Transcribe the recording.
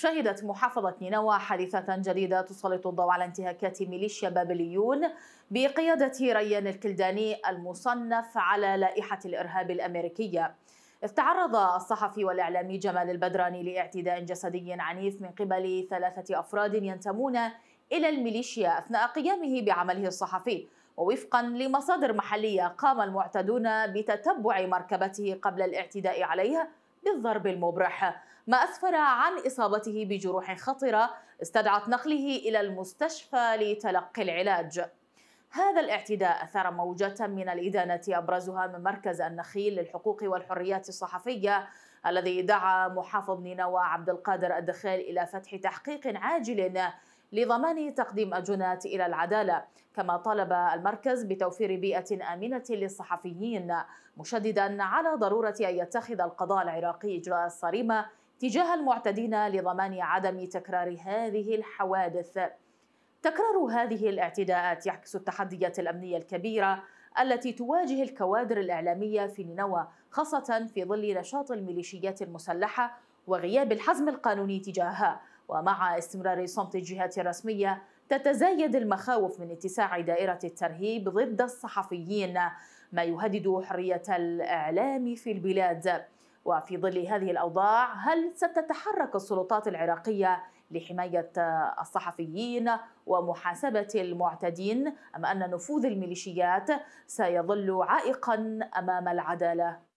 شهدت محافظة نينوى حادثة جديدة تسلط الضوء على انتهاكات ميليشيا بابليون بقيادة ريان الكلداني المصنف على لائحة الإرهاب الأمريكية إذ تعرض الصحفي والإعلامي جمال البدراني لاعتداء جسدي عنيف من قبل ثلاثة أفراد ينتمون إلى الميليشيا أثناء قيامه بعمله الصحفي ووفقا لمصادر محلية قام المعتدون بتتبع مركبته قبل الاعتداء عليه بالضرب المبرح ما أسفر عن إصابته بجروح خطرة استدعت نقله إلى المستشفى لتلقي العلاج هذا الاعتداء أثار موجة من الإدانة أبرزها من مركز النخيل للحقوق والحريات الصحفية الذي دعا محافظ نينوى عبد القادر الدخيل إلى فتح تحقيق عاجل لضمان تقديم الجنات إلى العدالة كما طالب المركز بتوفير بيئة آمنة للصحفيين مشددا على ضرورة أن يتخذ القضاء العراقي إجراءات صارمة تجاه المعتدين لضمان عدم تكرار هذه الحوادث تكرار هذه الاعتداءات يعكس التحديات الأمنية الكبيرة التي تواجه الكوادر الإعلامية في نينوى خاصة في ظل نشاط الميليشيات المسلحة وغياب الحزم القانوني تجاهها ومع استمرار صمت الجهات الرسمية تتزايد المخاوف من اتساع دائرة الترهيب ضد الصحفيين ما يهدد حرية الإعلام في البلاد وفي ظل هذه الأوضاع هل ستتحرك السلطات العراقية لحماية الصحفيين ومحاسبة المعتدين أم أن نفوذ الميليشيات سيظل عائقا أمام العدالة؟